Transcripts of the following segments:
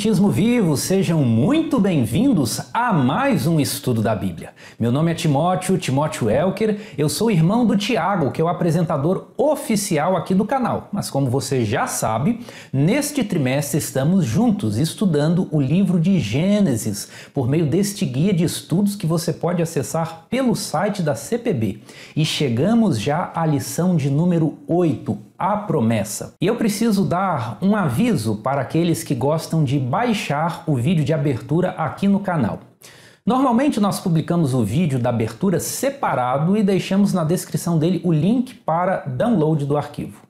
Rentismo Vivo, sejam muito bem-vindos mais um estudo da Bíblia. Meu nome é Timóteo, Timóteo Elker, eu sou irmão do Tiago, que é o apresentador oficial aqui do canal. Mas como você já sabe, neste trimestre estamos juntos estudando o livro de Gênesis por meio deste guia de estudos que você pode acessar pelo site da CPB. E chegamos já à lição de número 8, a promessa. E eu preciso dar um aviso para aqueles que gostam de baixar o vídeo de abertura aqui no canal. Normalmente nós publicamos o vídeo da abertura separado e deixamos na descrição dele o link para download do arquivo.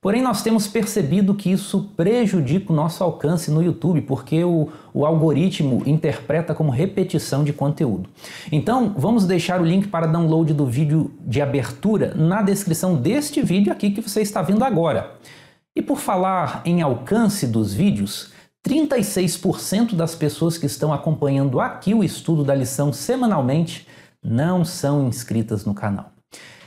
Porém, nós temos percebido que isso prejudica o nosso alcance no YouTube, porque o, o, algoritmo interpreta como repetição de conteúdo. Então, vamos deixar o link para download do vídeo de abertura na descrição deste vídeo aqui que você está vendo agora. E por falar em alcance dos vídeos, 36% das pessoas que estão acompanhando aqui o estudo da lição semanalmente não são inscritas no canal.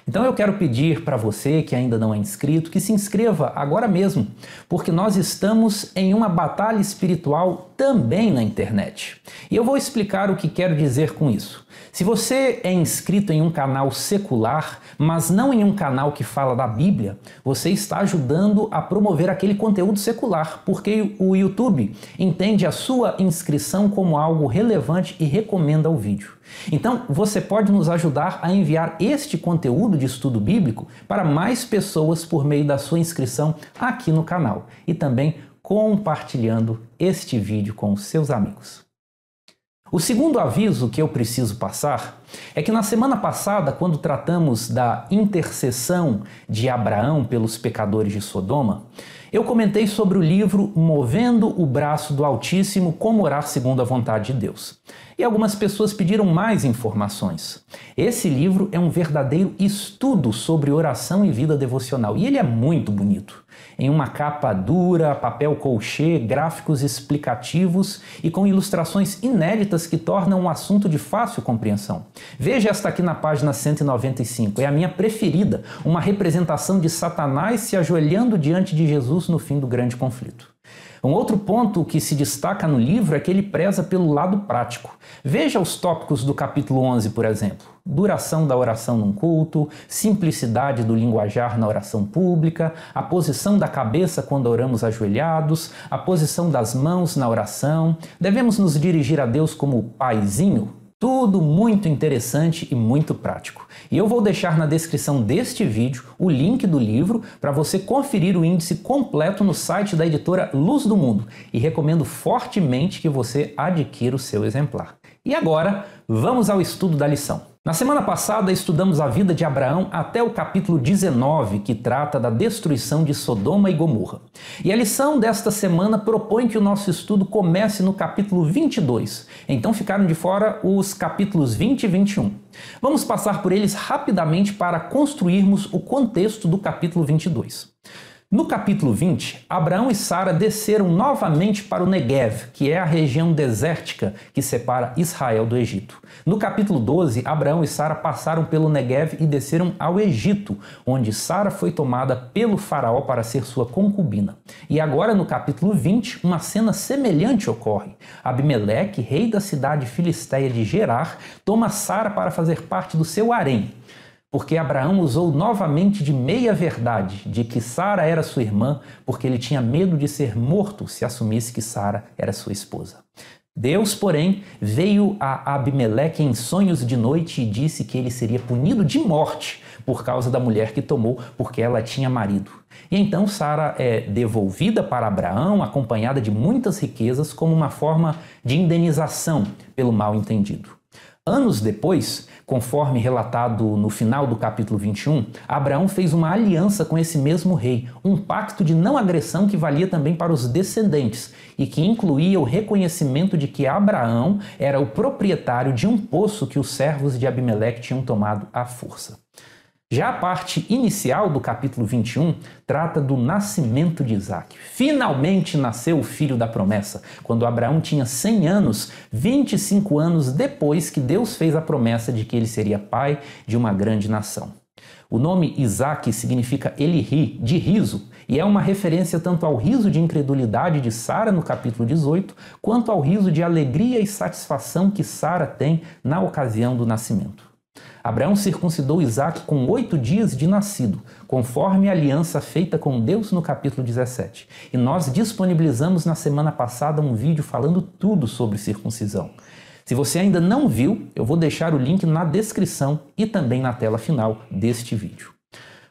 Então eu quero pedir para você que ainda não é inscrito que se inscreva agora mesmo, porque nós estamos em uma batalha espiritual também na internet. E eu vou explicar o que quero dizer com isso. Se você é inscrito em um canal secular, mas não em um canal que fala da Bíblia, você está ajudando a promover aquele conteúdo secular, porque o YouTube entende a sua inscrição como algo relevante e recomenda o vídeo. Então, você pode nos ajudar a enviar este conteúdo de estudo bíblico para mais pessoas por meio da sua inscrição aqui no canal e também compartilhando este vídeo com os seus amigos. O segundo aviso que eu preciso passar é que na semana passada, quando tratamos da intercessão de Abraão pelos pecadores de Sodoma, eu comentei sobre o livro Movendo o Braço do Altíssimo Como Orar Segundo a Vontade de Deus. E algumas pessoas pediram mais informações. Esse livro é um verdadeiro estudo sobre oração e vida devocional e ele é muito bonito em uma capa dura, papel colchê, gráficos explicativos e com ilustrações inéditas que tornam o assunto de fácil compreensão. Veja esta aqui na página 195, é a minha preferida, uma representação de Satanás se ajoelhando diante de Jesus no fim do grande conflito. Um outro ponto que se destaca no livro é que ele preza pelo lado prático. Veja os tópicos do capítulo 11, por exemplo duração da oração num culto, simplicidade do linguajar na oração pública, a posição da cabeça quando oramos ajoelhados, a posição das mãos na oração. Devemos nos dirigir a Deus como paizinho? Tudo muito interessante e muito prático. E eu vou deixar na descrição deste vídeo o link do livro para você conferir o índice completo no site da editora Luz do Mundo e recomendo fortemente que você adquira o seu exemplar. E agora, vamos ao estudo da lição. Na semana passada, estudamos a vida de Abraão até o capítulo 19, que trata da destruição de Sodoma e Gomorra. E a lição desta semana propõe que o nosso estudo comece no capítulo 22, então ficaram de fora os capítulos 20 e 21. Vamos passar por eles rapidamente para construirmos o contexto do capítulo 22. No capítulo 20, Abraão e Sara desceram novamente para o Negev, que é a região desértica que separa Israel do Egito. No capítulo 12, Abraão e Sara passaram pelo Negev e desceram ao Egito, onde Sara foi tomada pelo faraó para ser sua concubina. E agora no capítulo 20, uma cena semelhante ocorre. Abimeleque, rei da cidade filisteia de Gerar, toma Sara para fazer parte do seu harém porque Abraão usou novamente de meia-verdade de que Sara era sua irmã, porque ele tinha medo de ser morto se assumisse que Sara era sua esposa. Deus, porém, veio a Abimeleque em sonhos de noite e disse que ele seria punido de morte por causa da mulher que tomou, porque ela tinha marido. E então Sara é devolvida para Abraão, acompanhada de muitas riquezas, como uma forma de indenização pelo mal entendido. Anos depois, Conforme relatado no final do capítulo 21, Abraão fez uma aliança com esse mesmo rei, um pacto de não agressão que valia também para os descendentes e que incluía o reconhecimento de que Abraão era o proprietário de um poço que os servos de Abimeleque tinham tomado à força. Já a parte inicial do capítulo 21 trata do nascimento de Isaac. Finalmente nasceu o filho da promessa. Quando Abraão tinha 100 anos, 25 anos depois que Deus fez a promessa de que ele seria pai de uma grande nação. O nome Isaac significa ele ri, de riso, e é uma referência tanto ao riso de incredulidade de Sara no capítulo 18, quanto ao riso de alegria e satisfação que Sara tem na ocasião do nascimento. Abraão circuncidou Isaac com oito dias de nascido, conforme a aliança feita com Deus no capítulo 17. E nós disponibilizamos na semana passada um vídeo falando tudo sobre circuncisão. Se você ainda não viu, eu vou deixar o link na descrição e também na tela final deste vídeo.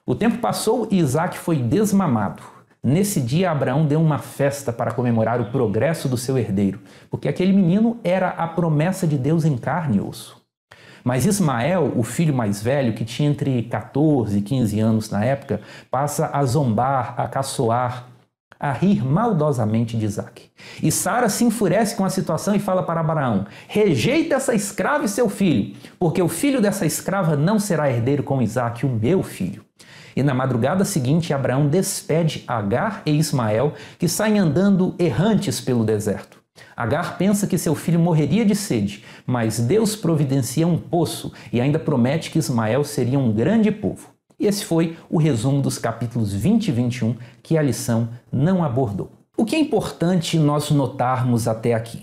O tempo passou e Isaac foi desmamado. Nesse dia, Abraão deu uma festa para comemorar o progresso do seu herdeiro, porque aquele menino era a promessa de Deus em carne e osso. Mas Ismael, o filho mais velho, que tinha entre 14 e 15 anos na época, passa a zombar, a caçoar, a rir maldosamente de Isaac. E Sara se enfurece com a situação e fala para Abraão: Rejeita essa escrava e seu filho, porque o filho dessa escrava não será herdeiro com Isaac, o meu filho. E na madrugada seguinte, Abraão despede Agar e Ismael, que saem andando errantes pelo deserto. Agar pensa que seu filho morreria de sede, mas Deus providencia um poço e ainda promete que Ismael seria um grande povo. E esse foi o resumo dos capítulos 20 e 21 que a lição não abordou. O que é importante nós notarmos até aqui?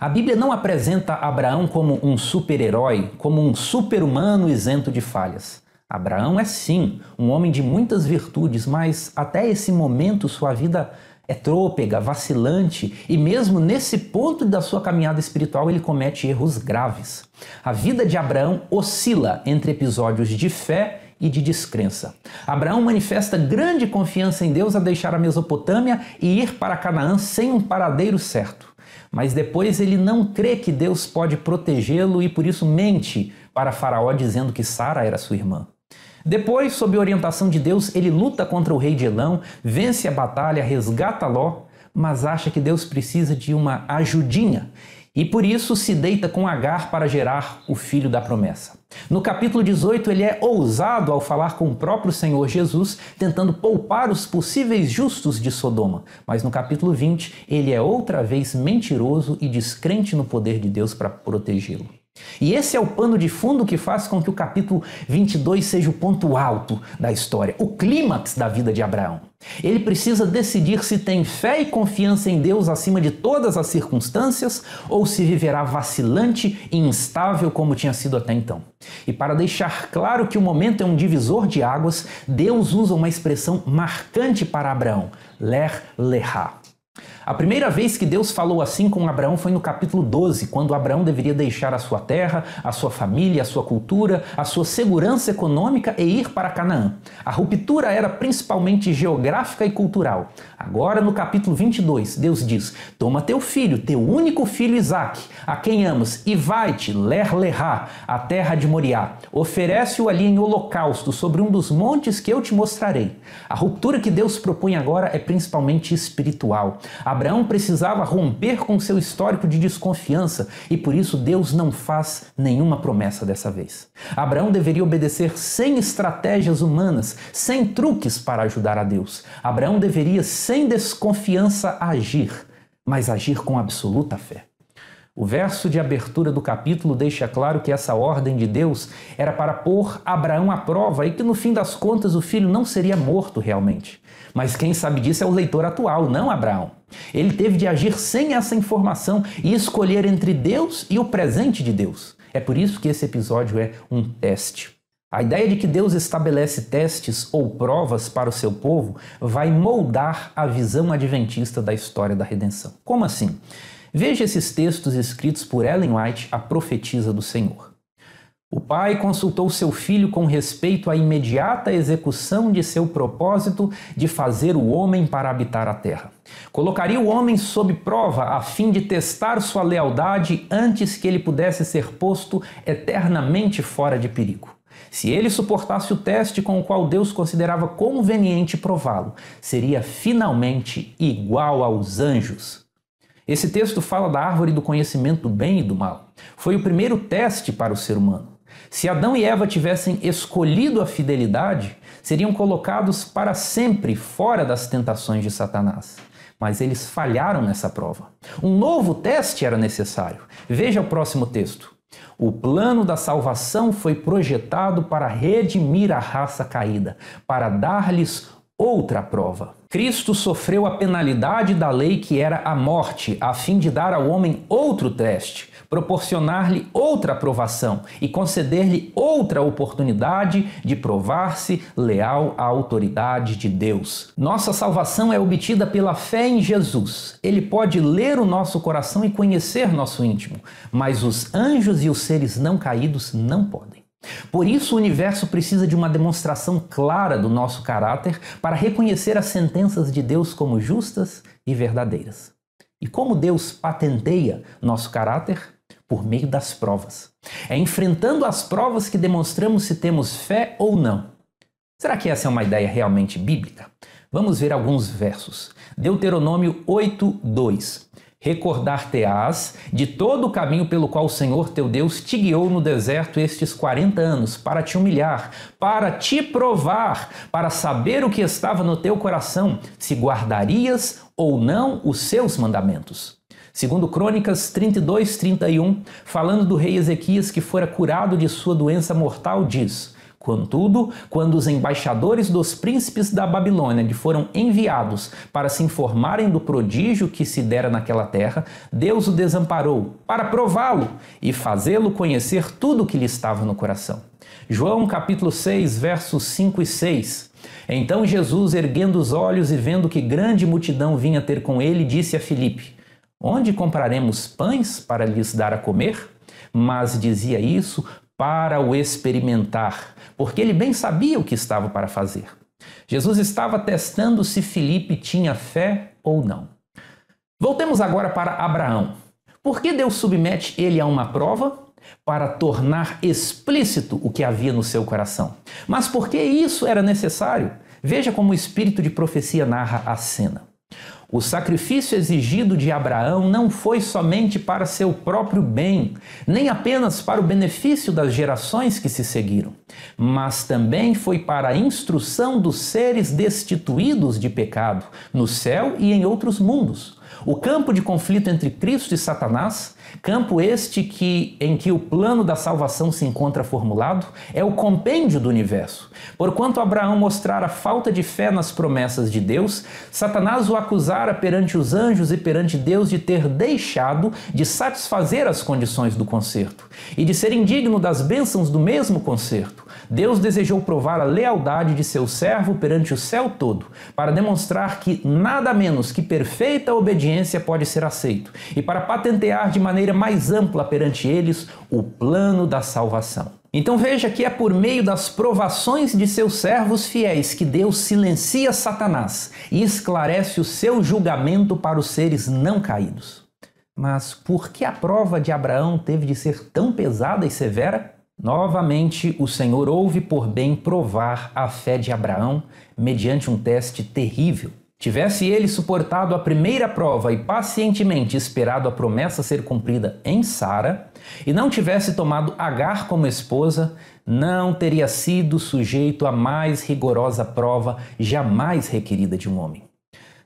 A Bíblia não apresenta Abraão como um super-herói, como um super-humano isento de falhas. Abraão é sim um homem de muitas virtudes, mas até esse momento sua vida é trôpega, vacilante e, mesmo nesse ponto da sua caminhada espiritual, ele comete erros graves. A vida de Abraão oscila entre episódios de fé e de descrença. Abraão manifesta grande confiança em Deus a deixar a Mesopotâmia e ir para Canaã sem um paradeiro certo. Mas depois ele não crê que Deus pode protegê-lo e por isso mente para Faraó dizendo que Sara era sua irmã. Depois, sob orientação de Deus, ele luta contra o rei de Elão, vence a batalha, resgata Ló, mas acha que Deus precisa de uma ajudinha e por isso se deita com Agar para gerar o filho da promessa. No capítulo 18, ele é ousado ao falar com o próprio Senhor Jesus, tentando poupar os possíveis justos de Sodoma. Mas no capítulo 20, ele é outra vez mentiroso e descrente no poder de Deus para protegê-lo. E esse é o pano de fundo que faz com que o capítulo 22 seja o ponto alto da história, o clímax da vida de Abraão. Ele precisa decidir se tem fé e confiança em Deus acima de todas as circunstâncias ou se viverá vacilante e instável como tinha sido até então. E para deixar claro que o momento é um divisor de águas, Deus usa uma expressão marcante para Abraão: ler lerá. A primeira vez que Deus falou assim com Abraão foi no capítulo 12, quando Abraão deveria deixar a sua terra, a sua família, a sua cultura, a sua segurança econômica e ir para Canaã. A ruptura era principalmente geográfica e cultural. Agora, no capítulo 22, Deus diz: Toma teu filho, teu único filho Isaque, a quem amas, e vai-te, Ler-Lerá, a terra de Moriá. Oferece-o ali em holocausto, sobre um dos montes que eu te mostrarei. A ruptura que Deus propõe agora é principalmente espiritual. A Abraão precisava romper com seu histórico de desconfiança e por isso Deus não faz nenhuma promessa dessa vez. Abraão deveria obedecer sem estratégias humanas, sem truques para ajudar a Deus. Abraão deveria, sem desconfiança, agir, mas agir com absoluta fé. O verso de abertura do capítulo deixa claro que essa ordem de Deus era para pôr Abraão à prova e que no fim das contas o filho não seria morto realmente. Mas quem sabe disso é o leitor atual, não Abraão. Ele teve de agir sem essa informação e escolher entre Deus e o presente de Deus. É por isso que esse episódio é um teste. A ideia de que Deus estabelece testes ou provas para o seu povo vai moldar a visão adventista da história da redenção. Como assim? Veja esses textos escritos por Ellen White, a profetisa do Senhor. O pai consultou seu filho com respeito à imediata execução de seu propósito de fazer o homem para habitar a terra. Colocaria o homem sob prova a fim de testar sua lealdade antes que ele pudesse ser posto eternamente fora de perigo. Se ele suportasse o teste com o qual Deus considerava conveniente prová-lo, seria finalmente igual aos anjos. Esse texto fala da árvore do conhecimento do bem e do mal. Foi o primeiro teste para o ser humano. Se Adão e Eva tivessem escolhido a fidelidade, seriam colocados para sempre fora das tentações de Satanás. Mas eles falharam nessa prova. Um novo teste era necessário. Veja o próximo texto. O plano da salvação foi projetado para redimir a raça caída, para dar-lhes outra prova. Cristo sofreu a penalidade da lei que era a morte, a fim de dar ao homem outro teste, proporcionar-lhe outra aprovação e conceder-lhe outra oportunidade de provar-se leal à autoridade de Deus. Nossa salvação é obtida pela fé em Jesus. Ele pode ler o nosso coração e conhecer nosso íntimo, mas os anjos e os seres não caídos não podem. Por isso, o universo precisa de uma demonstração clara do nosso caráter para reconhecer as sentenças de Deus como justas e verdadeiras. E como Deus patenteia nosso caráter? Por meio das provas. É enfrentando as provas que demonstramos se temos fé ou não. Será que essa é uma ideia realmente bíblica? Vamos ver alguns versos. Deuteronômio 8, 2. Recordar-te-ás de todo o caminho pelo qual o Senhor teu Deus te guiou no deserto estes 40 anos, para te humilhar, para te provar, para saber o que estava no teu coração, se guardarias ou não os seus mandamentos. Segundo Crônicas 32, 31, falando do rei Ezequias que fora curado de sua doença mortal, diz: Contudo, quando os embaixadores dos príncipes da Babilônia lhe foram enviados para se informarem do prodígio que se dera naquela terra, Deus o desamparou para prová-lo e fazê-lo conhecer tudo o que lhe estava no coração. João capítulo 6, versos 5 e 6. Então Jesus, erguendo os olhos e vendo que grande multidão vinha ter com ele, disse a Filipe: Onde compraremos pães para lhes dar a comer? Mas dizia isso para o experimentar, porque ele bem sabia o que estava para fazer. Jesus estava testando se Filipe tinha fé ou não. Voltemos agora para Abraão. Por que Deus submete ele a uma prova? Para tornar explícito o que havia no seu coração. Mas por que isso era necessário? Veja como o espírito de profecia narra a cena. O sacrifício exigido de Abraão não foi somente para seu próprio bem, nem apenas para o benefício das gerações que se seguiram mas também foi para a instrução dos seres destituídos de pecado, no céu e em outros mundos. O campo de conflito entre Cristo e Satanás, campo este que em que o plano da salvação se encontra formulado, é o compêndio do universo. Porquanto Abraão mostrara falta de fé nas promessas de Deus, Satanás o acusara perante os anjos e perante Deus de ter deixado de satisfazer as condições do concerto e de ser indigno das bênçãos do mesmo concerto. Deus desejou provar a lealdade de seu servo perante o céu todo, para demonstrar que nada menos que perfeita obediência pode ser aceito, e para patentear de maneira mais ampla perante eles o plano da salvação. Então veja que é por meio das provações de seus servos fiéis que Deus silencia Satanás e esclarece o seu julgamento para os seres não caídos. Mas por que a prova de Abraão teve de ser tão pesada e severa? Novamente, o Senhor houve por bem provar a fé de Abraão mediante um teste terrível. Tivesse ele suportado a primeira prova e pacientemente esperado a promessa ser cumprida em Sara, e não tivesse tomado Agar como esposa, não teria sido sujeito à mais rigorosa prova jamais requerida de um homem.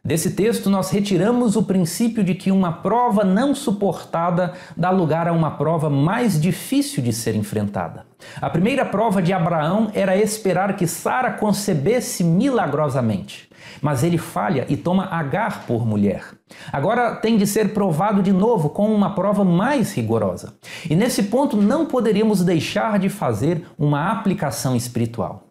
Desse texto, nós retiramos o princípio de que uma prova não suportada dá lugar a uma prova mais difícil de ser enfrentada. A primeira prova de Abraão era esperar que Sara concebesse milagrosamente, mas ele falha e toma Agar por mulher. Agora tem de ser provado de novo com uma prova mais rigorosa. E nesse ponto não poderíamos deixar de fazer uma aplicação espiritual.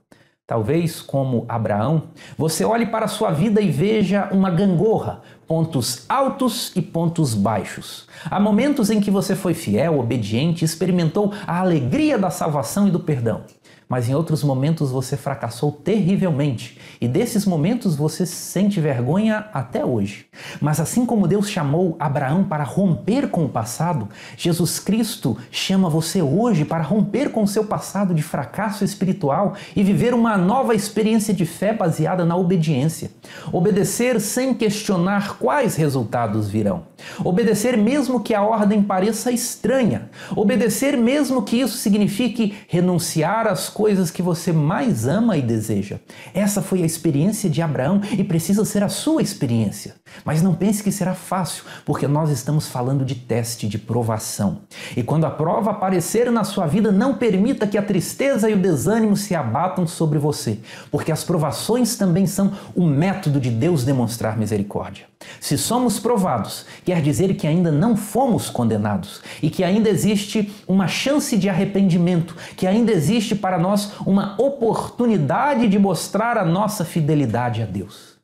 Talvez, como Abraão, você olhe para a sua vida e veja uma gangorra, pontos altos e pontos baixos. Há momentos em que você foi fiel, obediente, experimentou a alegria da salvação e do perdão mas em outros momentos você fracassou terrivelmente e desses momentos você sente vergonha até hoje. Mas assim como Deus chamou Abraão para romper com o passado, Jesus Cristo chama você hoje para romper com o seu passado de fracasso espiritual e viver uma nova experiência de fé baseada na obediência. Obedecer sem questionar quais resultados virão. Obedecer mesmo que a ordem pareça estranha. Obedecer mesmo que isso signifique renunciar às coisas que você mais ama e deseja. Essa foi a experiência de Abraão e precisa ser a sua experiência. Mas não pense que será fácil, porque nós estamos falando de teste, de provação. E quando a prova aparecer na sua vida, não permita que a tristeza e o desânimo se abatam sobre você, porque as provações também são o método de Deus demonstrar misericórdia. Se somos provados, quer dizer que ainda não fomos condenados e que ainda existe uma chance de arrependimento, que ainda existe para nós nós uma oportunidade de mostrar a nossa fidelidade a Deus.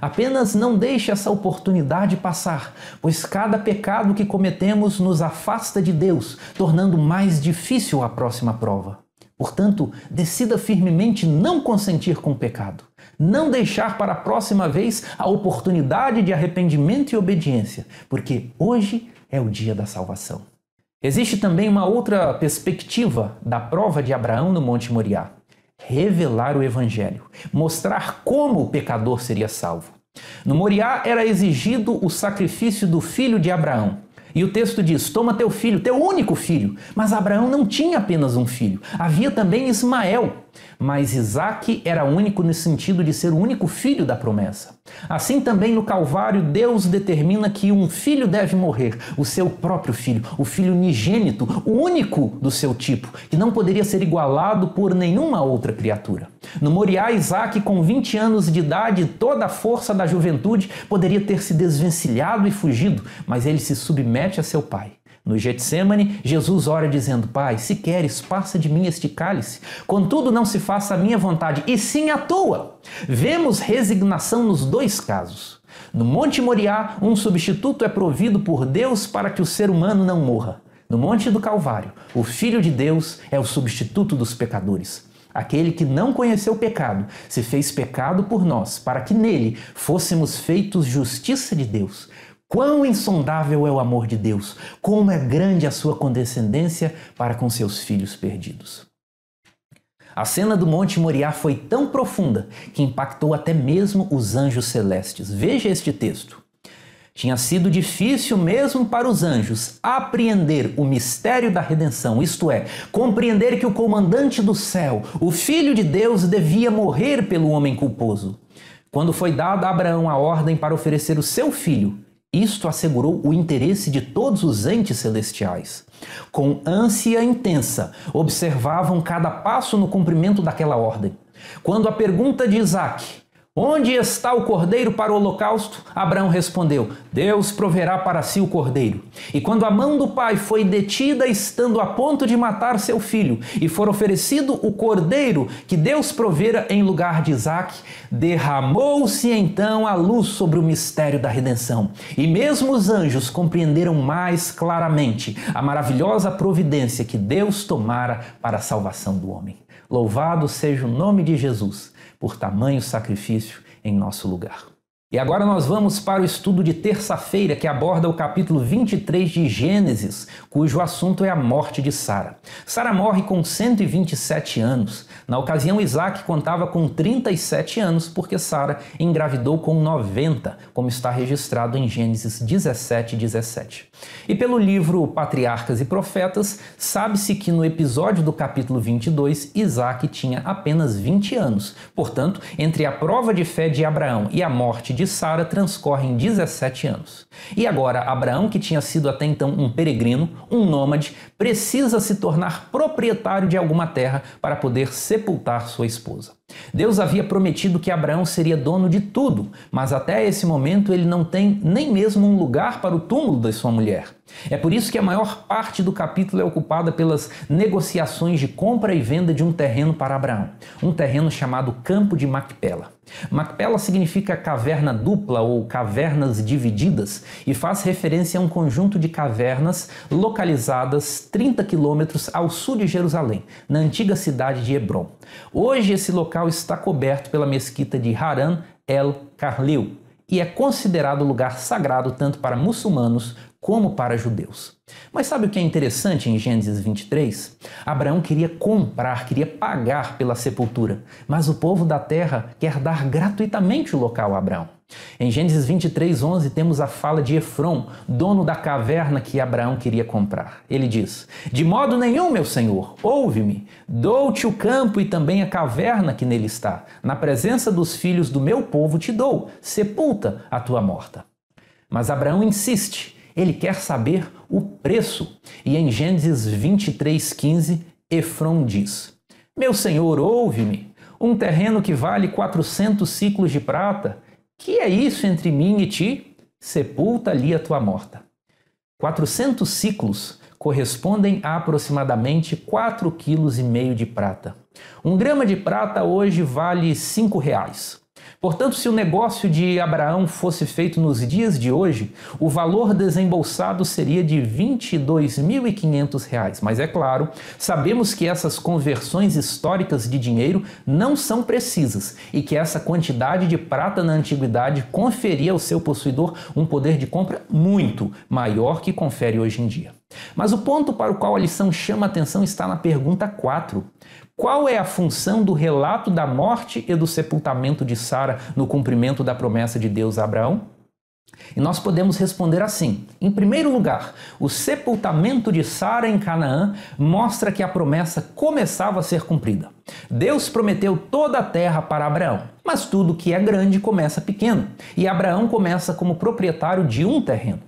Apenas não deixe essa oportunidade passar, pois cada pecado que cometemos nos afasta de Deus, tornando mais difícil a próxima prova. Portanto, decida firmemente não consentir com o pecado, não deixar para a próxima vez a oportunidade de arrependimento e obediência, porque hoje é o dia da salvação. Existe também uma outra perspectiva da prova de Abraão no Monte Moriá: revelar o Evangelho, mostrar como o pecador seria salvo. No Moriá era exigido o sacrifício do filho de Abraão. E o texto diz: Toma teu filho, teu único filho. Mas Abraão não tinha apenas um filho, havia também Ismael, mas Isaac era único no sentido de ser o único filho da promessa. Assim também no Calvário, Deus determina que um filho deve morrer, o seu próprio filho, o filho unigênito, o único do seu tipo, que não poderia ser igualado por nenhuma outra criatura. No Moriá, Isaac, com 20 anos de idade, e toda a força da juventude, poderia ter se desvencilhado e fugido, mas ele se submete a seu pai. No Getsemane, Jesus ora dizendo: Pai, se queres, passa de mim este cálice. Contudo, não se faça a minha vontade, e sim a tua. Vemos resignação nos dois casos. No Monte Moriá, um substituto é provido por Deus para que o ser humano não morra. No Monte do Calvário, o Filho de Deus é o substituto dos pecadores. Aquele que não conheceu pecado se fez pecado por nós, para que nele fôssemos feitos justiça de Deus. Quão insondável é o amor de Deus! Como é grande a sua condescendência para com seus filhos perdidos! A cena do Monte Moriá foi tão profunda que impactou até mesmo os anjos celestes. Veja este texto. Tinha sido difícil mesmo para os anjos apreender o mistério da redenção, isto é, compreender que o comandante do céu, o Filho de Deus, devia morrer pelo homem culposo. Quando foi dada a Abraão a ordem para oferecer o seu filho, isto assegurou o interesse de todos os entes celestiais. Com ânsia intensa, observavam cada passo no cumprimento daquela ordem. Quando a pergunta de Isaac, Onde está o cordeiro para o holocausto? Abraão respondeu: Deus proverá para si o cordeiro. E quando a mão do pai foi detida, estando a ponto de matar seu filho, e for oferecido o cordeiro que Deus provera em lugar de Isaac, derramou-se então a luz sobre o mistério da redenção. E mesmo os anjos compreenderam mais claramente a maravilhosa providência que Deus tomara para a salvação do homem. Louvado seja o nome de Jesus por tamanho sacrifício em nosso lugar. E agora nós vamos para o estudo de terça-feira que aborda o capítulo 23 de Gênesis, cujo assunto é a morte de Sara. Sara morre com 127 anos. Na ocasião, Isaac contava com 37 anos, porque Sara engravidou com 90, como está registrado em Gênesis 17, 17. E pelo livro Patriarcas e Profetas, sabe-se que no episódio do capítulo 22, Isaac tinha apenas 20 anos. Portanto, entre a prova de fé de Abraão e a morte de Sara transcorrem 17 anos. E agora, Abraão, que tinha sido até então um peregrino, um nômade, precisa se tornar proprietário de alguma terra para poder sepultar sua esposa. Deus havia prometido que Abraão seria dono de tudo, mas até esse momento ele não tem nem mesmo um lugar para o túmulo da sua mulher. É por isso que a maior parte do capítulo é ocupada pelas negociações de compra e venda de um terreno para Abraão, um terreno chamado Campo de Macpela. Macpela significa caverna dupla ou cavernas divididas e faz referência a um conjunto de cavernas localizadas 30 quilômetros ao sul de Jerusalém, na antiga cidade de Hebron. Hoje esse local local está coberto pela mesquita de Haram El Karlil e é considerado lugar sagrado tanto para muçulmanos como para judeus. Mas sabe o que é interessante em Gênesis 23? Abraão queria comprar, queria pagar pela sepultura, mas o povo da terra quer dar gratuitamente o local a Abraão. Em Gênesis 23, 11, temos a fala de Efron, dono da caverna que Abraão queria comprar. Ele diz: De modo nenhum, meu senhor, ouve-me, dou-te o campo e também a caverna que nele está. Na presença dos filhos do meu povo te dou, sepulta a tua morta. Mas Abraão insiste, ele quer saber o preço. E em Gênesis 23, 15, Efron diz: Meu senhor, ouve-me. Um terreno que vale 400 ciclos de prata que é isso entre mim e ti? Sepulta ali a tua morta. 400 ciclos correspondem a aproximadamente 4,5 kg de prata. Um grama de prata hoje vale R$ reais. Portanto, se o negócio de Abraão fosse feito nos dias de hoje, o valor desembolsado seria de R$ 22.500. Mas é claro, sabemos que essas conversões históricas de dinheiro não são precisas e que essa quantidade de prata na antiguidade conferia ao seu possuidor um poder de compra muito maior que confere hoje em dia. Mas o ponto para o qual a lição chama atenção está na pergunta 4. Qual é a função do relato da morte e do sepultamento de Sara no cumprimento da promessa de Deus a Abraão? E nós podemos responder assim: em primeiro lugar, o sepultamento de Sara em Canaã mostra que a promessa começava a ser cumprida. Deus prometeu toda a terra para Abraão, mas tudo que é grande começa pequeno, e Abraão começa como proprietário de um terreno.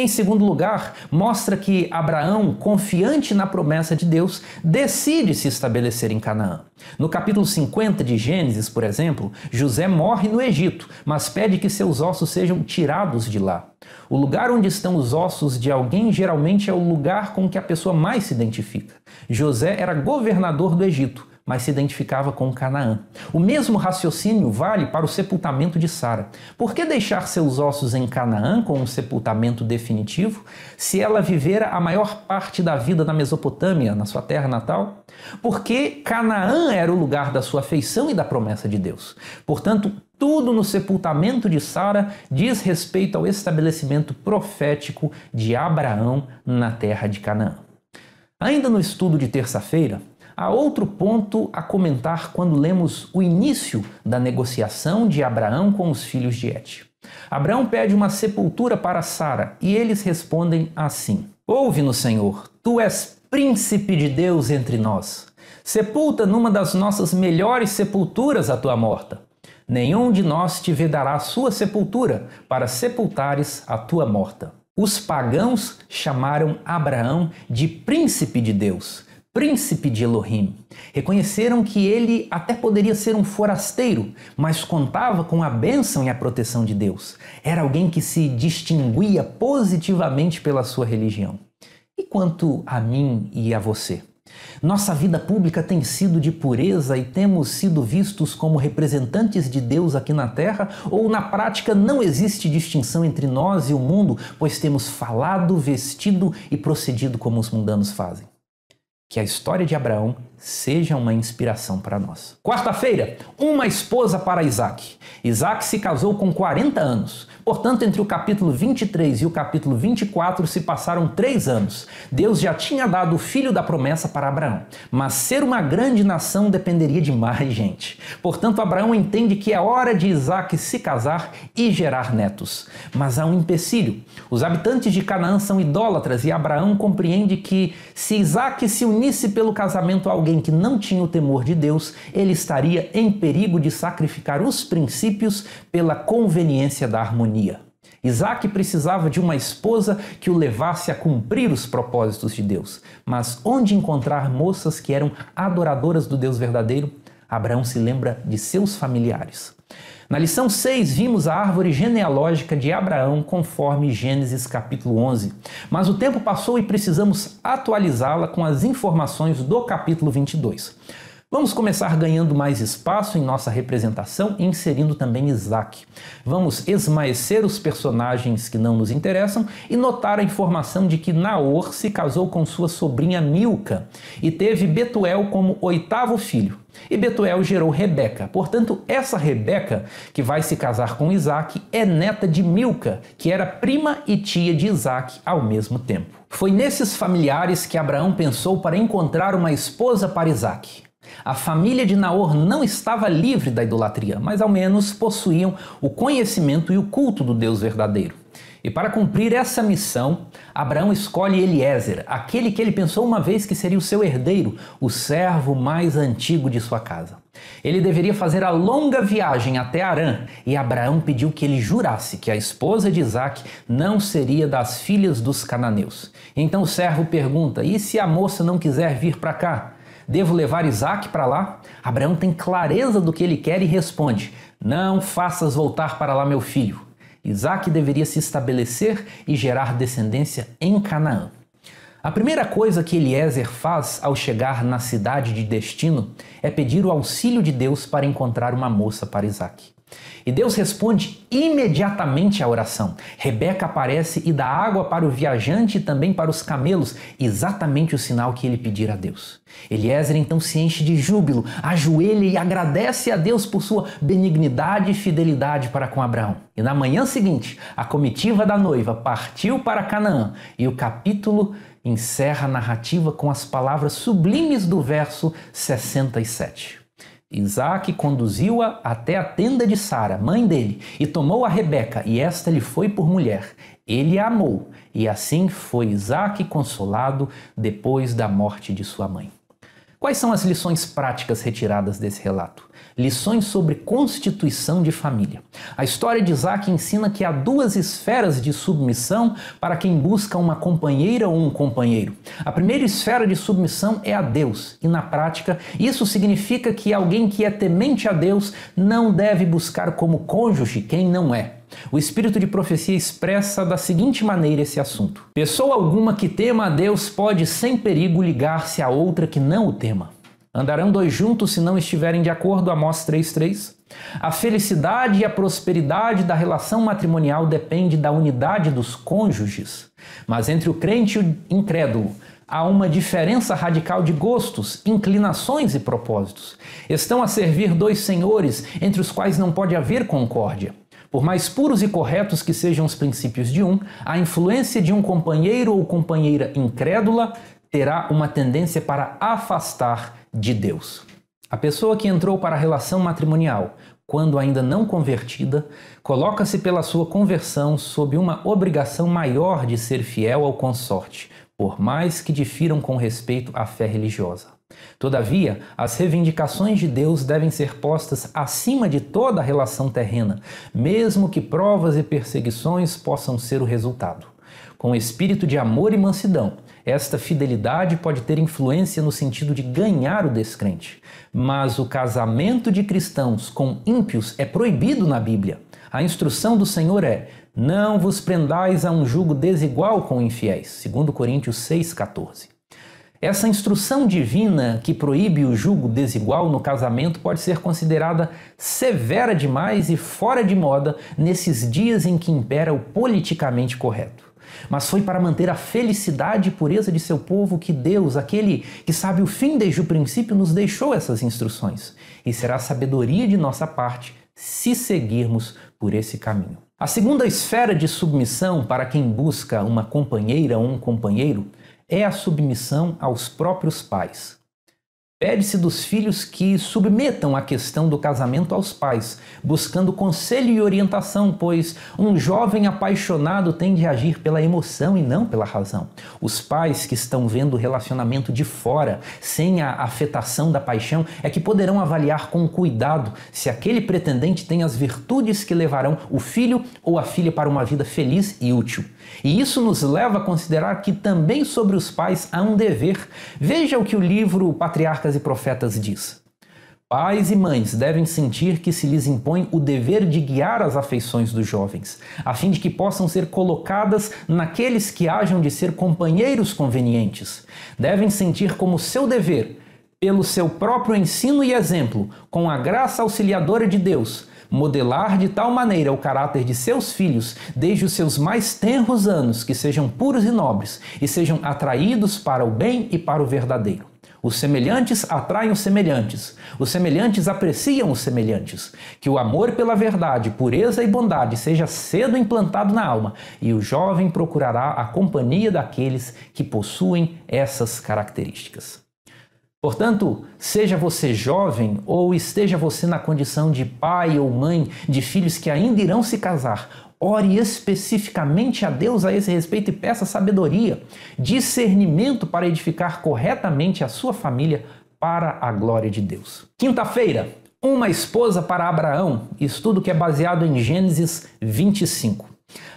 Em segundo lugar, mostra que Abraão, confiante na promessa de Deus, decide se estabelecer em Canaã. No capítulo 50 de Gênesis, por exemplo, José morre no Egito, mas pede que seus ossos sejam tirados de lá. O lugar onde estão os ossos de alguém geralmente é o lugar com que a pessoa mais se identifica. José era governador do Egito, mas se identificava com Canaã. O mesmo raciocínio vale para o sepultamento de Sara. Por que deixar seus ossos em Canaã com um sepultamento definitivo, se ela vivera a maior parte da vida na Mesopotâmia, na sua terra natal? Porque Canaã era o lugar da sua afeição e da promessa de Deus. Portanto, tudo no sepultamento de Sara diz respeito ao estabelecimento profético de Abraão na terra de Canaã. Ainda no estudo de terça-feira, Há outro ponto a comentar quando lemos o início da negociação de Abraão com os filhos de Et. Abraão pede uma sepultura para Sara e eles respondem assim: Ouve-nos, Senhor, tu és príncipe de Deus entre nós. Sepulta numa das nossas melhores sepulturas a tua morta. Nenhum de nós te vedará a sua sepultura para sepultares a tua morta. Os pagãos chamaram Abraão de príncipe de Deus príncipe de Elohim. Reconheceram que ele até poderia ser um forasteiro, mas contava com a bênção e a proteção de Deus. Era alguém que se distinguia positivamente pela sua religião. E quanto a mim e a você? Nossa vida pública tem sido de pureza e temos sido vistos como representantes de Deus aqui na Terra, ou na prática não existe distinção entre nós e o mundo, pois temos falado, vestido e procedido como os mundanos fazem? que é a história de Abraão seja uma inspiração para nós. Quarta-feira, uma esposa para Isaac. Isaac se casou com 40 anos. Portanto, entre o capítulo 23 e o capítulo 24 se passaram três anos. Deus já tinha dado o filho da promessa para Abraão. Mas ser uma grande nação dependeria de mais gente. Portanto, Abraão entende que é hora de Isaac se casar e gerar netos. Mas há um empecilho. Os habitantes de Canaã são idólatras e Abraão compreende que se Isaac se unisse pelo casamento a alguém, alguém que não tinha o temor de Deus, ele estaria em perigo de sacrificar os princípios pela conveniência da harmonia. Isaac precisava de uma esposa que o levasse a cumprir os propósitos de Deus. Mas onde encontrar moças que eram adoradoras do Deus verdadeiro? Abraão se lembra de seus familiares. Na lição 6, vimos a árvore genealógica de Abraão conforme Gênesis capítulo 11. Mas o tempo passou e precisamos atualizá-la com as informações do capítulo 22. Vamos começar ganhando mais espaço em nossa representação, inserindo também Isaac. Vamos esmaecer os personagens que não nos interessam e notar a informação de que Naor se casou com sua sobrinha Milca e teve Betuel como oitavo filho. E Betuel gerou Rebeca. Portanto, essa Rebeca, que vai se casar com Isaac, é neta de Milca, que era prima e tia de Isaac ao mesmo tempo. Foi nesses familiares que Abraão pensou para encontrar uma esposa para Isaac. A família de Naor não estava livre da idolatria, mas ao menos possuíam o conhecimento e o culto do Deus verdadeiro. E para cumprir essa missão, Abraão escolhe Eliezer, aquele que ele pensou uma vez que seria o seu herdeiro, o servo mais antigo de sua casa. Ele deveria fazer a longa viagem até Arã, e Abraão pediu que ele jurasse que a esposa de Isaac não seria das filhas dos cananeus. Então o servo pergunta: e se a moça não quiser vir para cá? Devo levar Isaac para lá? Abraão tem clareza do que ele quer e responde: Não faças voltar para lá meu filho. Isaac deveria se estabelecer e gerar descendência em Canaã. A primeira coisa que Eliezer faz ao chegar na cidade de destino é pedir o auxílio de Deus para encontrar uma moça para Isaac. E Deus responde imediatamente à oração. Rebeca aparece e dá água para o viajante e também para os camelos, exatamente o sinal que ele pedira a Deus. Eliezer então se enche de júbilo, ajoelha e agradece a Deus por sua benignidade e fidelidade para com Abraão. E na manhã seguinte, a comitiva da noiva partiu para Canaã e o capítulo encerra a narrativa com as palavras sublimes do verso 67. Isaac conduziu-a até a tenda de Sara, mãe dele, e tomou a Rebeca, e esta lhe foi por mulher. Ele a amou, e assim foi Isaac consolado depois da morte de sua mãe. Quais são as lições práticas retiradas desse relato? lições sobre constituição de família. A história de Isaac ensina que há duas esferas de submissão para quem busca uma companheira ou um companheiro. A primeira esfera de submissão é a Deus, e na prática, isso significa que alguém que é temente a Deus não deve buscar como cônjuge quem não é. O espírito de profecia expressa da seguinte maneira esse assunto: Pessoa alguma que tema a Deus pode sem perigo ligar-se a outra que não o tema. Andarão dois juntos se não estiverem de acordo, Amós 3:3. A felicidade e a prosperidade da relação matrimonial depende da unidade dos cônjuges, mas entre o crente e o incrédulo há uma diferença radical de gostos, inclinações e propósitos. Estão a servir dois senhores entre os quais não pode haver concórdia. Por mais puros e corretos que sejam os princípios de um, a influência de um companheiro ou companheira incrédula terá uma tendência para afastar de Deus. A pessoa que entrou para a relação matrimonial, quando ainda não convertida, coloca-se pela sua conversão sob uma obrigação maior de ser fiel ao consorte, por mais que difiram com respeito à fé religiosa. Todavia, as reivindicações de Deus devem ser postas acima de toda a relação terrena, mesmo que provas e perseguições possam ser o resultado. Com espírito de amor e mansidão, esta fidelidade pode ter influência no sentido de ganhar o descrente, mas o casamento de cristãos com ímpios é proibido na Bíblia. A instrução do Senhor é: não vos prendais a um jugo desigual com infiéis, 2 Coríntios 6,14. Essa instrução divina que proíbe o jugo desigual no casamento pode ser considerada severa demais e fora de moda nesses dias em que impera o politicamente correto mas foi para manter a felicidade e pureza de seu povo que Deus, aquele que sabe o fim desde o princípio, nos deixou essas instruções. E será sabedoria de nossa parte se seguirmos por esse caminho. A segunda esfera de submissão para quem busca uma companheira ou um companheiro é a submissão aos próprios pais. Pede-se dos filhos que submetam a questão do casamento aos pais, buscando conselho e orientação, pois um jovem apaixonado tem de agir pela emoção e não pela razão. Os pais que estão vendo o relacionamento de fora, sem a afetação da paixão, é que poderão avaliar com cuidado se aquele pretendente tem as virtudes que levarão o filho ou a filha para uma vida feliz e útil. E isso nos leva a considerar que também sobre os pais há um dever. Veja o que o livro Patriarca patriarcas e profetas diz: Pais e mães devem sentir que se lhes impõe o dever de guiar as afeições dos jovens, a fim de que possam ser colocadas naqueles que hajam de ser companheiros convenientes. Devem sentir como seu dever, pelo seu próprio ensino e exemplo, com a graça auxiliadora de Deus, modelar de tal maneira o caráter de seus filhos desde os seus mais tenros anos que sejam puros e nobres e sejam atraídos para o bem e para o verdadeiro. Os semelhantes atraem os semelhantes. Os semelhantes apreciam os semelhantes. Que o amor pela verdade, pureza e bondade seja cedo implantado na alma, e o jovem procurará a companhia daqueles que possuem essas características. Portanto, seja você jovem ou esteja você na condição de pai ou mãe de filhos que ainda irão se casar, Ore especificamente a Deus a esse respeito e peça sabedoria, discernimento para edificar corretamente a sua família para a glória de Deus. Quinta-feira, uma esposa para Abraão, estudo que é baseado em Gênesis 25.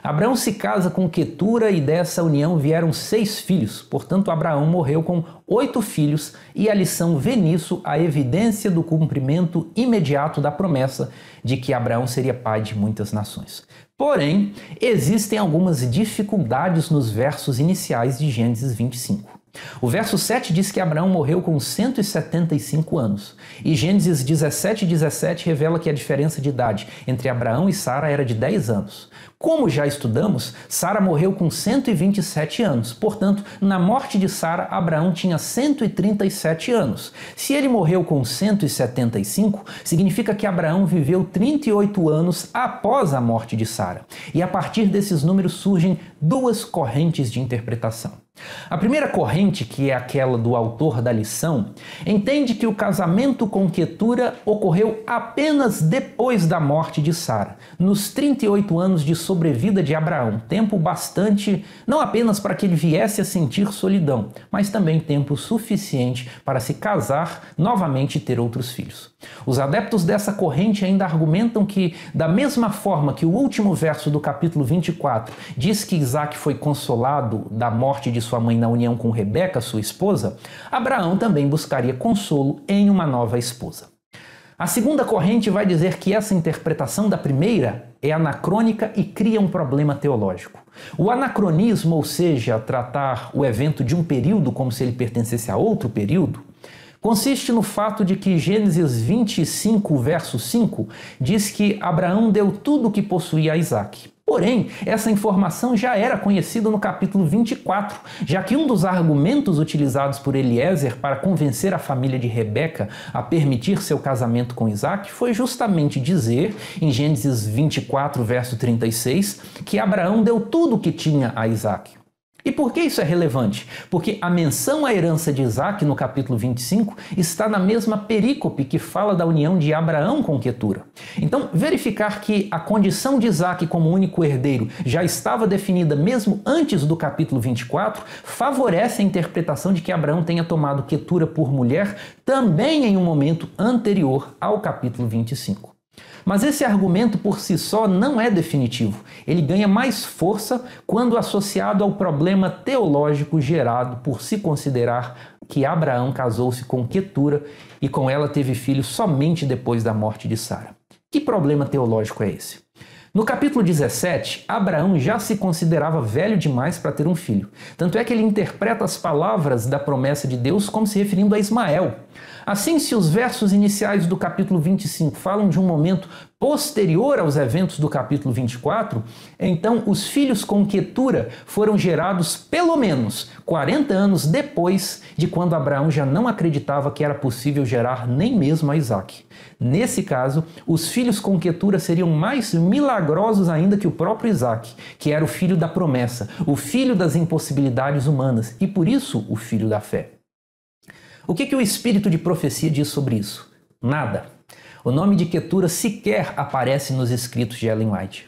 Abraão se casa com Quetura e dessa união vieram seis filhos. Portanto, Abraão morreu com oito filhos e a lição vê nisso a evidência do cumprimento imediato da promessa de que Abraão seria pai de muitas nações. Porém, existem algumas dificuldades nos versos iniciais de Gênesis 25. O verso 7 diz que Abraão morreu com 175 anos. E Gênesis 17, 17 revela que a diferença de idade entre Abraão e Sara era de 10 anos. Como já estudamos, Sara morreu com 127 anos. Portanto, na morte de Sara, Abraão tinha 137 anos. Se ele morreu com 175, significa que Abraão viveu 38 anos após a morte de Sara. E a partir desses números surgem duas correntes de interpretação. A primeira corrente, que é aquela do autor da lição, entende que o casamento com Quetura ocorreu apenas depois da morte de Sara, nos 38 anos de sobrevida de Abraão, tempo bastante não apenas para que ele viesse a sentir solidão, mas também tempo suficiente para se casar novamente e ter outros filhos. Os adeptos dessa corrente ainda argumentam que, da mesma forma que o último verso do capítulo 24 diz que Isaac foi consolado da morte de sua sua mãe na união com Rebeca, sua esposa, Abraão também buscaria consolo em uma nova esposa. A segunda corrente vai dizer que essa interpretação da primeira é anacrônica e cria um problema teológico. O anacronismo, ou seja, tratar o evento de um período como se ele pertencesse a outro período, consiste no fato de que Gênesis 25, verso 5, diz que Abraão deu tudo o que possuía a Isaac. Porém, essa informação já era conhecida no capítulo 24, já que um dos argumentos utilizados por Eliezer para convencer a família de Rebeca a permitir seu casamento com Isaac foi justamente dizer, em Gênesis 24, verso 36, que Abraão deu tudo o que tinha a Isaac. E por que isso é relevante? Porque a menção à herança de Isaac no capítulo 25 está na mesma perícope que fala da união de Abraão com Quetura. Então, verificar que a condição de Isaac como único herdeiro já estava definida mesmo antes do capítulo 24 favorece a interpretação de que Abraão tenha tomado Quetura por mulher também em um momento anterior ao capítulo 25. Mas esse argumento por si só não é definitivo. Ele ganha mais força quando associado ao problema teológico gerado por se considerar que Abraão casou-se com Quetura e com ela teve filho somente depois da morte de Sara. Que problema teológico é esse? No capítulo 17, Abraão já se considerava velho demais para ter um filho. Tanto é que ele interpreta as palavras da promessa de Deus como se referindo a Ismael, Assim, se os versos iniciais do capítulo 25 falam de um momento posterior aos eventos do capítulo 24, então os filhos com Quetura foram gerados pelo menos 40 anos depois de quando Abraão já não acreditava que era possível gerar nem mesmo a Isaac. Nesse caso, os filhos com Quetura seriam mais milagrosos ainda que o próprio Isaac, que era o filho da promessa, o filho das impossibilidades humanas e por isso o filho da fé. O que, que o espírito de profecia diz sobre isso? Nada. O nome de Ketura sequer aparece nos escritos de Ellen White.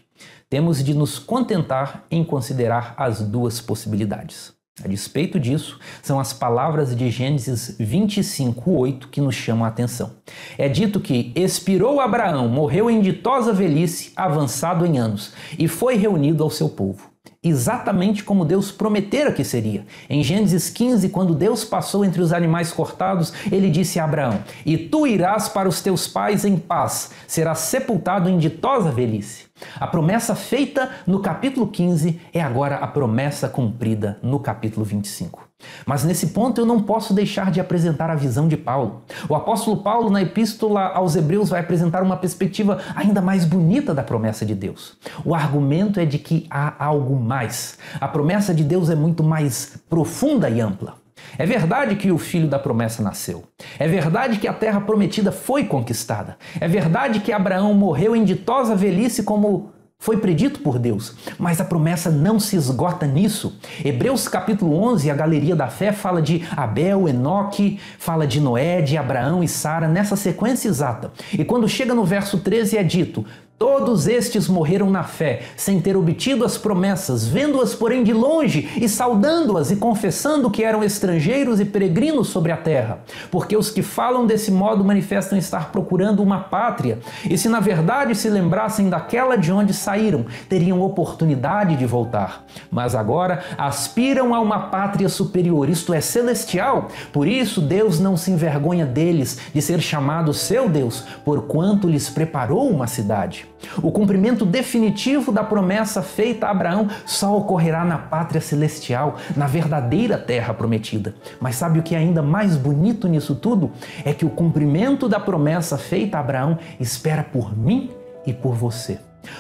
Temos de nos contentar em considerar as duas possibilidades. A despeito disso, são as palavras de Gênesis 25:8 que nos chamam a atenção. É dito que expirou Abraão, morreu em ditosa velhice, avançado em anos, e foi reunido ao seu povo exatamente como Deus prometera que seria. Em Gênesis 15, quando Deus passou entre os animais cortados, ele disse a Abraão: E tu irás para os teus pais em paz, serás sepultado em ditosa velhice. A promessa feita no capítulo 15 é agora a promessa cumprida no capítulo 25. Mas nesse ponto eu não posso deixar de apresentar a visão de Paulo. O apóstolo Paulo, na epístola aos Hebreus, vai apresentar uma perspectiva ainda mais bonita da promessa de Deus. O argumento é de que há algo mais. A promessa de Deus é muito mais profunda e ampla. É verdade que o filho da promessa nasceu. É verdade que a terra prometida foi conquistada. É verdade que Abraão morreu em ditosa velhice como foi predito por Deus, mas a promessa não se esgota nisso. Hebreus capítulo 11, a galeria da fé fala de Abel, Enoque, fala de Noé, de Abraão e Sara nessa sequência exata. E quando chega no verso 13 é dito: Todos estes morreram na fé, sem ter obtido as promessas, vendo-as, porém, de longe e saudando-as e confessando que eram estrangeiros e peregrinos sobre a terra. Porque os que falam desse modo manifestam estar procurando uma pátria, e se na verdade se lembrassem daquela de onde saíram, teriam oportunidade de voltar. Mas agora aspiram a uma pátria superior, isto é, celestial. Por isso, Deus não se envergonha deles de ser chamado seu Deus, porquanto lhes preparou uma cidade. O cumprimento definitivo da promessa feita a Abraão só ocorrerá na pátria celestial, na verdadeira terra prometida. Mas sabe o que é ainda mais bonito nisso tudo? É que o cumprimento da promessa feita a Abraão espera por mim e por você.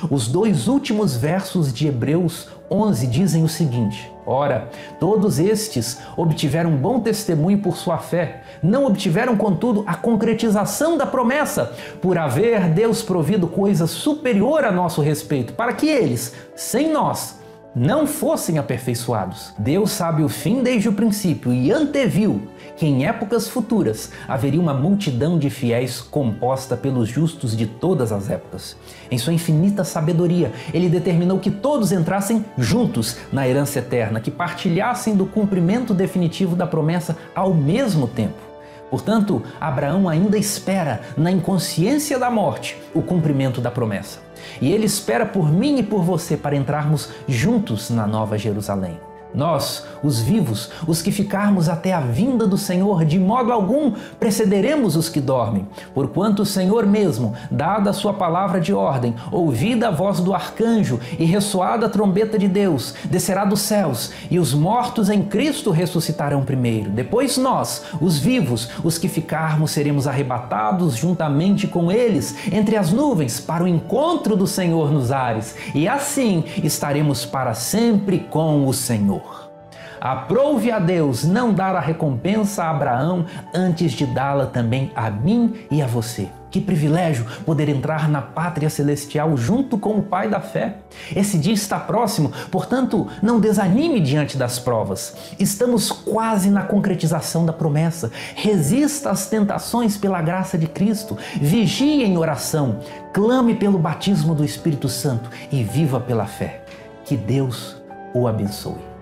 Os dois últimos versos de Hebreus 11 dizem o seguinte: Ora, todos estes obtiveram bom testemunho por sua fé, não obtiveram, contudo, a concretização da promessa, por haver Deus provido coisa superior a nosso respeito, para que eles, sem nós, não fossem aperfeiçoados. Deus sabe o fim desde o princípio e anteviu que em épocas futuras haveria uma multidão de fiéis composta pelos justos de todas as épocas. Em sua infinita sabedoria, ele determinou que todos entrassem juntos na herança eterna, que partilhassem do cumprimento definitivo da promessa ao mesmo tempo. Portanto, Abraão ainda espera, na inconsciência da morte, o cumprimento da promessa. E ele espera por mim e por você para entrarmos juntos na Nova Jerusalém. Nós, os vivos, os que ficarmos até a vinda do Senhor, de modo algum precederemos os que dormem, porquanto o Senhor mesmo, dada a sua palavra de ordem, ouvida a voz do arcanjo e ressoada a trombeta de Deus, descerá dos céus, e os mortos em Cristo ressuscitarão primeiro. Depois nós, os vivos, os que ficarmos, seremos arrebatados juntamente com eles entre as nuvens para o encontro do Senhor nos ares, e assim estaremos para sempre com o Senhor. Aprove a Deus não dar a recompensa a Abraão antes de dá-la também a mim e a você. Que privilégio poder entrar na pátria celestial junto com o Pai da fé. Esse dia está próximo, portanto, não desanime diante das provas. Estamos quase na concretização da promessa. Resista às tentações pela graça de Cristo. Vigie em oração. Clame pelo batismo do Espírito Santo e viva pela fé. Que Deus o abençoe.